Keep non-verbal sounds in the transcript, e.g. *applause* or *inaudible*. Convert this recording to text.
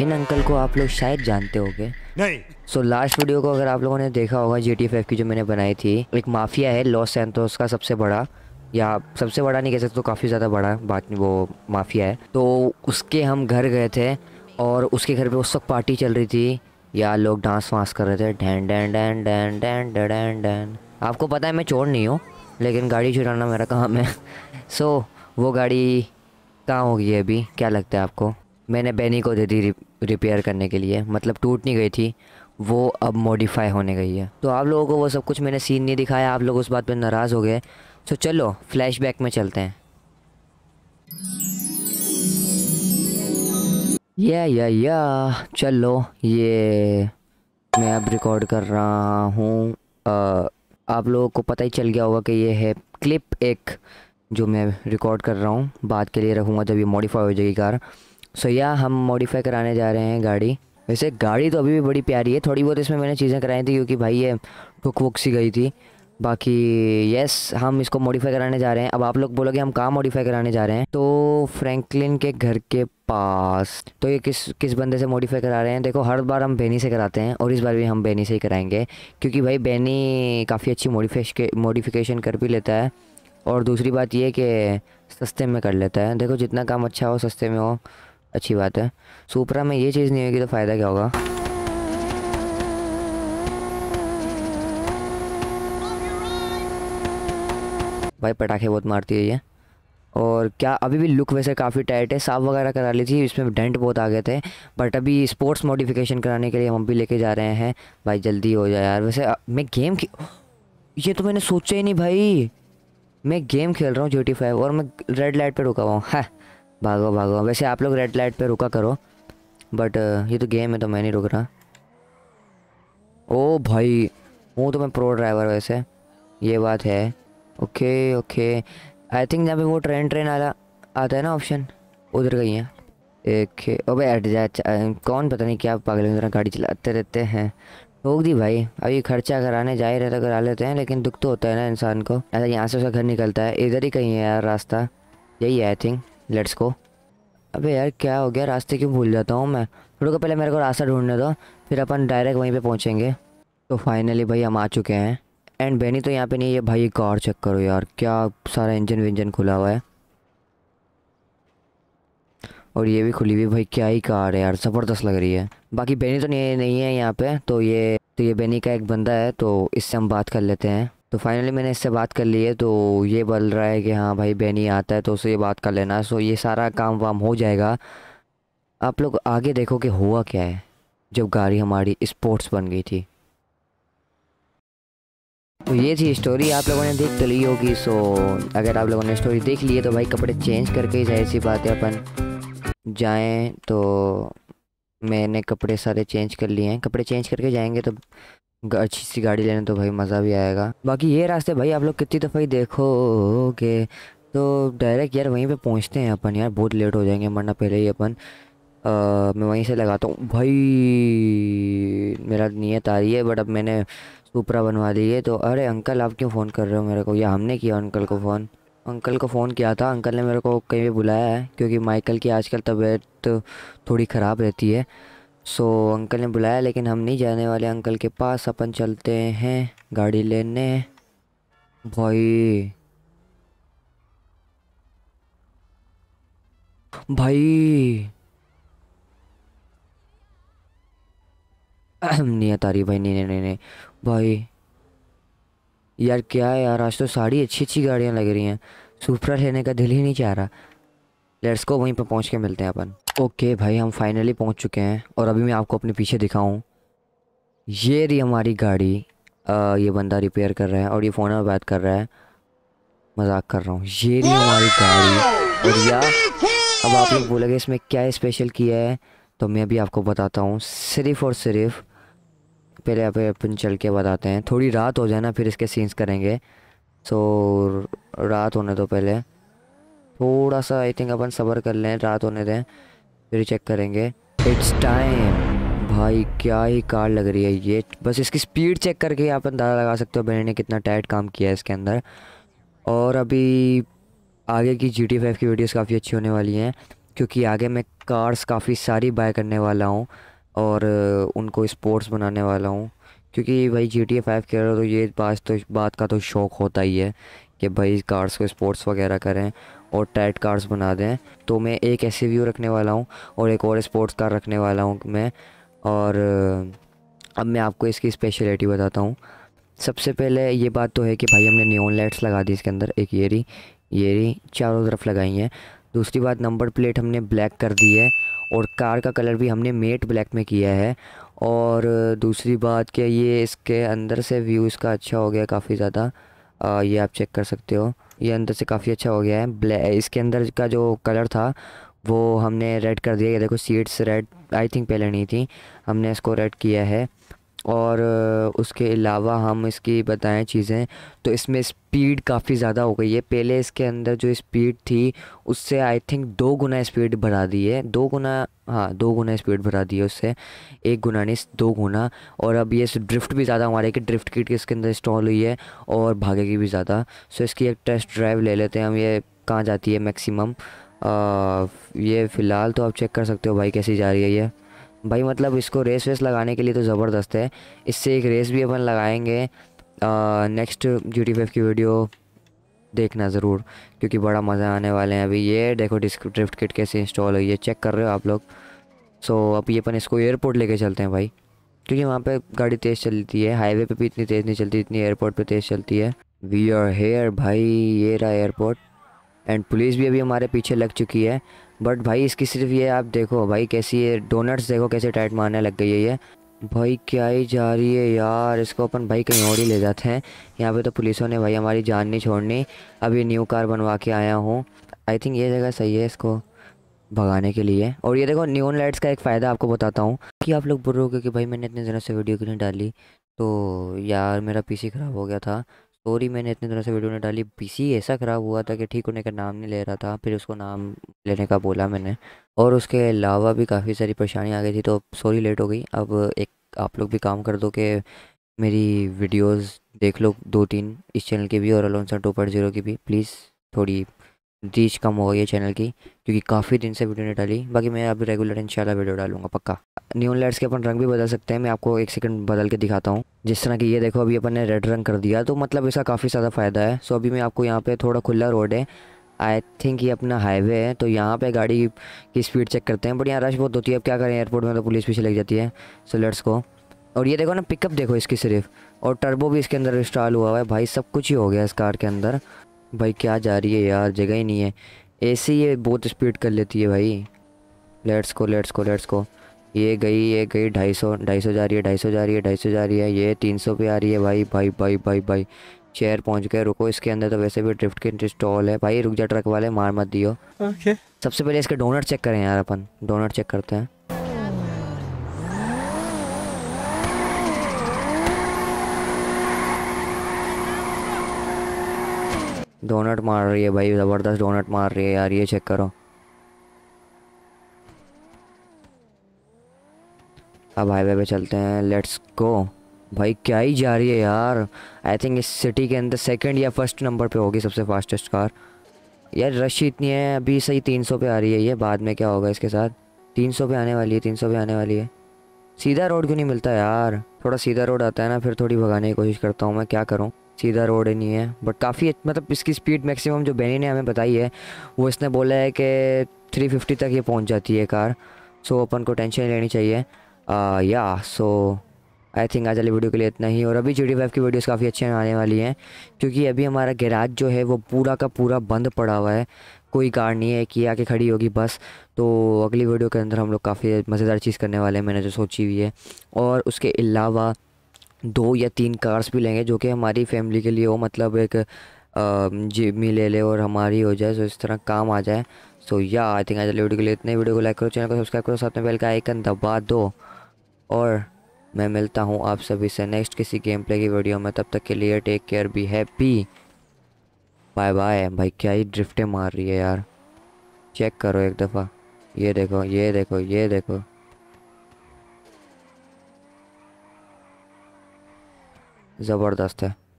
इन uncle को आप लोग शायद जानते हो नहीं सो so, लास्ट वीडियो को अगर आप लोगों ने देखा होगा जी टी की जो मैंने बनाई थी एक माफिया है लॉस सैंतोस का सबसे बड़ा या सबसे बड़ा नहीं कह सकते तो काफ़ी ज़्यादा बड़ा बात वो माफिया है तो उसके हम घर गए थे और उसके घर पे उस वक्त पार्टी चल रही थी या लोग डांस वांस कर रहे थे डैन डैन डैन डैन डैन डैन डैन आपको पता है मैं चोर नहीं हूँ लेकिन गाड़ी चुराना मेरा काम है सो *laughs* so, वो गाड़ी कहाँ होगी अभी क्या लगता है आपको मैंने बैनी को दे दी रिपेयर करने के लिए मतलब टूट नहीं गई थी वो अब मॉडिफाई होने गई है तो आप लोगों को वो सब कुछ मैंने सीन नहीं दिखाया आप लोग उस बात पर नाराज़ हो गए तो चलो फ्लैशबैक में चलते हैं या या yeah. चलो ये मैं अब रिकॉर्ड कर रहा हूँ आप लोगों को पता ही चल गया होगा कि ये है क्लिप एक जो मैं रिकॉर्ड कर रहा हूँ बात के लिए रखूँगा जब ये मॉडिफाई हो जाएगी कार सो so, या हम मॉडिफाई कराने जा रहे हैं गाड़ी वैसे गाड़ी तो अभी भी बड़ी प्यारी है थोड़ी बहुत इसमें मैंने चीज़ें कराई थी क्योंकि भाई ये ठुक वुक सी गई थी बाकी यस हम इसको मॉडिफाई कराने जा रहे हैं अब आप लोग बोलोगे हम कहाँ मॉडिफाई कराने जा रहे हैं तो फ्रैंकलिन के घर के पास तो ये किस किस बंदे से मॉडिफाई करा रहे हैं देखो हर बार हम बेनी से कराते हैं और इस बार भी हम बेनी से ही कराएंगे क्योंकि भाई बेनी काफ़ी अच्छी मॉडिफिके मॉडिफिकेशन कर भी लेता है और दूसरी बात ये कि सस्ते में कर लेता है देखो जितना काम अच्छा हो सस्ते में हो अच्छी बात है सुपरा में ये चीज़ नहीं होगी तो फ़ायदा क्या होगा भाई पटाखे बहुत मारती है ये और क्या अभी भी लुक वैसे काफ़ी टाइट है साफ वगैरह करा ली थी इसमें डेंट बहुत आ गए थे बट अभी स्पोर्ट्स मॉडिफिकेशन कराने के लिए हम भी लेके जा रहे हैं भाई जल्दी हो जाए यार वैसे मैं गेम ये तो मैंने सोचा ही नहीं भाई मैं गेम खेल रहा हूँ जी फाइव और मैं रेड लाइट पर रुका हुआ हूँ हाँ। भागो भागो वैसे आप लोग रेड लाइट पे रुका करो बट ये तो गेम है तो मैं नहीं रुक रहा ओ भाई वो तो मैं प्रो ड्राइवर वैसे ये बात है ओके ओके आई थिंक जहाँ पे वो ट्रेन ट्रेन आला आता है ना ऑप्शन उधर गई है एक अबे हट जाए कौन पता नहीं क्या पागल तरह गाड़ी चलाते रहते हैं ठोक दी भाई अभी खर्चा कराने जा ही रहता करा लेते हैं लेकिन दुख तो होता है ना इंसान को ऐसा यहाँ से उसका घर निकलता है इधर ही कहीं है यार रास्ता यही है आई थिंक लेट्स को अबे यार क्या हो गया रास्ते क्यों भूल जाता हूँ मैं रुको पहले मेरे को रास्ता ढूंढने दो फिर अपन डायरेक्ट वहीं पे पहुँचेंगे तो फाइनली भाई हम आ चुके हैं एंड बहनी तो यहाँ पे नहीं है भाई एक और चेक करो यार क्या सारा इंजन विंजन खुला हुआ है और ये भी खुली हुई भाई क्या ही कार है यार ज़बरदस्त लग रही है बाकी बेनी तो नहीं है यहाँ पर तो ये तो ये बेनी का एक बंदा है तो इससे हम बात कर लेते हैं तो फाइनली मैंने इससे बात कर ली है तो ये बोल रहा है कि हाँ भाई बहनी आता है तो उससे ये बात कर लेना सो ये सारा काम वाम हो जाएगा आप लोग आगे देखो कि हुआ क्या है जब गाड़ी हमारी स्पोर्ट्स बन गई थी तो ये थी स्टोरी आप लोगों ने देख तो ली होगी सो अगर आप लोगों ने स्टोरी देख ली है तो भाई कपड़े चेंज करके ही जाए सी बात है अपन जाएँ तो मैंने कपड़े सारे चेंज कर लिए हैं कपड़े चेंज करके जाएंगे तो अच्छी सी गाड़ी लेने तो भाई मज़ा भी आएगा बाकी ये रास्ते भाई आप लोग कितनी दफ़ा ही देखोगे तो डायरेक्ट यार वहीं पे पहुंचते हैं अपन यार बहुत लेट हो जाएंगे मरना पहले ही अपन आ, मैं वहीं से लगाता हूँ भाई मेरा नीयत आ रही है बट अब मैंने सुपरा बनवा ली है तो अरे अंकल आप क्यों फ़ोन कर रहे हो मेरे को या हमने किया अंकल को फ़ोन अंकल को फ़ोन किया था अंकल ने मेरे को कहीं भी बुलाया है क्योंकि माइकल की आजकल तबीयत थोड़ी ख़राब रहती है सो so, अंकल ने बुलाया लेकिन हम नहीं जाने वाले अंकल के पास अपन चलते हैं गाड़ी लेने भाई भाई नहीं आता रही भाई नहीं नहीं नहीं भाई यार क्या है यार आज तो सारी अच्छी अच्छी गाड़ियाँ लग रही हैं सुपरा लेने का दिल ही नहीं चाह रहा लेट्स को वहीं पर पहुँच के मिलते हैं अपन ओके भाई हम फाइनली पहुँच चुके हैं और अभी मैं आपको अपने पीछे दिखाऊँ ये रही हमारी गाड़ी आ, ये बंदा रिपेयर कर रहा है और ये फ़ोन पर बात कर रहा है मजाक कर रहा हूँ ये रही हमारी गाड़ी और या अब आप लोग बोलेंगे इसमें क्या स्पेशल किया है तो मैं अभी आपको बताता हूँ सिर्फ और सिर्फ पहले आप अपन चल के बताते हैं थोड़ी रात हो जाए ना फिर इसके सीन्स करेंगे सो रात होने तो पहले थोड़ा सा आई थिंक अपन सबर कर लें रात होने दें फिर चेक करेंगे इट्स टाइम भाई क्या ही कार लग रही है ये बस इसकी स्पीड चेक करके आप अंदाज़ा लगा सकते हो ने कितना टाइट काम किया है इसके अंदर और अभी आगे की जी टी फाइव की वीडियोस काफ़ी अच्छी होने वाली हैं क्योंकि आगे मैं कार्स काफ़ी सारी बाय करने वाला हूँ और उनको स्पोर्ट्स बनाने वाला हूँ क्योंकि भाई जी टी फाइव के तो ये बात तो बात का तो शौक़ होता ही है कि भाई कार्स को स्पोर्ट्स वगैरह करें और टाइट कार्स बना दें तो मैं एक एस रखने वाला हूँ और एक और स्पोर्ट्स कार रखने वाला हूँ मैं और अब मैं आपको इसकी स्पेशलिटी बताता हूँ सबसे पहले ये बात तो है कि भाई हमने न्योन लाइट्स लगा दी इसके अंदर एक ये रही ये चारों तरफ लगाई हैं दूसरी बात नंबर प्लेट हमने ब्लैक कर दी है और कार का कलर भी हमने मेट ब्लैक में किया है और दूसरी बात कि ये इसके अंदर से व्यू इसका अच्छा हो गया काफ़ी ज़्यादा ये आप चेक कर सकते हो ये अंदर से काफ़ी अच्छा हो गया है ब्लैक इसके अंदर का जो कलर था वो हमने रेड कर दिया ये देखो सीट्स रेड आई थिंक पहले नहीं थी हमने इसको रेड किया है और उसके अलावा हम इसकी बताएं चीज़ें तो इसमें स्पीड काफ़ी ज़्यादा हो गई है पहले इसके अंदर जो स्पीड थी उससे आई थिंक दो गुना स्पीड बढ़ा दी है दो गुना हाँ दो गुना स्पीड बढ़ा दी है उससे एक गुना नहीं दो गुना और अब ये ड्रिफ्ट भी ज़्यादा हमारे कि ड्रिफ्ट किट इसके अंदर इंस्टॉल हुई है और भागेगी भी ज़्यादा सो इसकी एक टेस्ट ड्राइव ले लेते हैं हम ये कहाँ जाती है मैक्सिमम ये फ़िलहाल तो आप चेक कर सकते हो भाई कैसी जा रही है ये भाई मतलब इसको रेस वेस लगाने के लिए तो ज़बरदस्त है इससे एक रेस भी अपन लगाएंगे नेक्स्ट ड्यूटी फेफ की वीडियो देखना ज़रूर क्योंकि बड़ा मज़ा आने वाले हैं अभी ये देखो डिस्क ड्रिफ्ट किट कैसे इंस्टॉल हुई है चेक कर रहे हो आप लोग सो अब ये अपन इसको एयरपोर्ट लेके चलते हैं भाई क्योंकि वहाँ पे गाड़ी तेज़ चलती है हाईवे पे भी इतनी तेज़ नहीं चलती इतनी एयरपोर्ट पे तेज़ चलती है वी आर हेयर भाई ये रहा एयरपोर्ट एंड पुलिस भी अभी हमारे पीछे लग चुकी है बट भाई इसकी सिर्फ ये आप देखो भाई कैसी ये डोनट्स देखो कैसे टाइट मारने लग गई है ये भाई क्या ही जा रही है यार इसको अपन भाई कहीं और ही ले जाते हैं यहाँ पे तो पुलिसों ने भाई हमारी जान नहीं छोड़नी अभी न्यू कार बनवा के आया हूँ आई थिंक ये जगह सही है इसको भगाने के लिए और ये देखो न्यून लाइट्स का एक फ़ायदा आपको बताता हूँ कि आप लोग बोल रहे हो कि भाई मैंने इतने दिनों से वीडियो क्यों नहीं डाली तो यार मेरा पीसी ख़राब हो गया था सॉरी मैंने इतने दिनों से वीडियो नहीं डाली पीसी ऐसा ख़राब हुआ था कि ठीक होने का नाम नहीं ले रहा था फिर उसको नाम लेने का बोला मैंने और उसके अलावा भी काफ़ी सारी परेशानी आ गई थी तो सॉरी लेट हो गई अब एक आप लोग भी काम कर दो कि मेरी वीडियोस देख लो दो तीन इस चैनल की भी और अलोनसा टू पॉइंट जीरो की भी प्लीज़ थोड़ी रीच कम हो गई है चैनल की क्योंकि काफ़ी दिन से वीडियो नहीं डाली बाकी मैं अब रेगुलर इंशाल्लाह वीडियो डालूँगा पक्का न्यून लाइट्स के अपन रंग भी बदल सकते हैं मैं आपको एक सेकंड बदल के दिखाता हूँ जिस तरह की ये देखो अभी अपन ने रेड रंग कर दिया तो मतलब इसका काफ़ी ज़्यादा फ़ायदा है सो अभी मैं आपको यहाँ पे थोड़ा खुला रोड है आई थिंक ये अपना हाईवे है तो यहाँ पे गाड़ी की स्पीड चेक करते हैं बट यहाँ रश बहुत होती है अब क्या करें एयरपोर्ट में तो पुलिस पीछे लग जाती है सो लेट्स को और ये देखो ना पिकअप देखो इसकी सिर्फ और टर्बो भी इसके अंदर इंस्टॉल हुआ है भाई सब कुछ ही हो गया इस कार के अंदर भाई क्या जा रही है यार जगह ही नहीं है ऐसे ये बहुत स्पीड कर लेती है भाई लेट्स को लेट्स को लेट्स को ये गई ये गई ढाई सौ ढाई सौ जा रही है ढाई सौ जा रही है ढाई सौ जा रही है ये तीन सौ पे आ रही है भाई भाई भाई भाई भाई शेयर पहुंच गए रुको इसके अंदर तो वैसे भी ड्रिफ्ट के इंस्टॉल है भाई रुक जा ट्रक वाले मार मत दियो ओके सबसे पहले इसके डोनट चेक करें यार अपन डोनट चेक करते हैं डोनट मार रही है भाई ज़बरदस्त डोनट मार रही है यार ये चेक करो अब हाईवे पे चलते हैं लेट्स गो भाई क्या ही जा रही है यार आई थिंक इस सिटी के अंदर सेकंड या फर्स्ट नंबर पे होगी सबसे फास्टेस्ट कार यार रश इतनी है अभी सही 300 पे आ रही है ये बाद में क्या होगा इसके साथ 300 पे आने वाली है 300 पे आने वाली है सीधा रोड क्यों नहीं मिलता यार थोड़ा सीधा रोड आता है ना फिर थोड़ी भगाने की कोशिश करता हूँ मैं क्या करूँ सीधा रोड ही नहीं है बट काफ़ी मतलब इसकी स्पीड मैक्सिमम जो बेनी ने हमें बताई है वो इसने बोला है कि 350 तक ये पहुँच जाती है कार सो अपन को टेंशन लेनी चाहिए या सो आई थिंक आज वाली वीडियो के लिए इतना ही और अभी जी डी की वीडियोस काफ़ी अच्छे आने वाली हैं क्योंकि अभी हमारा गैराज जो है वो पूरा का पूरा बंद पड़ा हुआ है कोई कार नहीं है कि आके खड़ी होगी बस तो अगली वीडियो के अंदर हम लोग काफ़ी मज़ेदार चीज़ करने वाले हैं मैंने जो सोची हुई है और उसके अलावा दो या तीन कार्स भी लेंगे जो कि हमारी फैमिली के लिए हो मतलब एक जिमी uh, ले ले और हमारी हो जाए सो तो इस तरह काम आ जाए सो या आई थिंक आज वीडियो के लिए इतने वीडियो को लाइक करो चैनल को सब्सक्राइब करो साथ में बेल का आइकन दबा दो और मैं मिलता हूँ आप सभी से नेक्स्ट किसी गेम प्ले की वीडियो में तब तक के लिए take care be happy bye bye भाई क्या ही ड्रिफ्टें मार रही है यार चेक करो एक दफ़ा ये देखो ये देखो ये देखो ज़बरदस्त है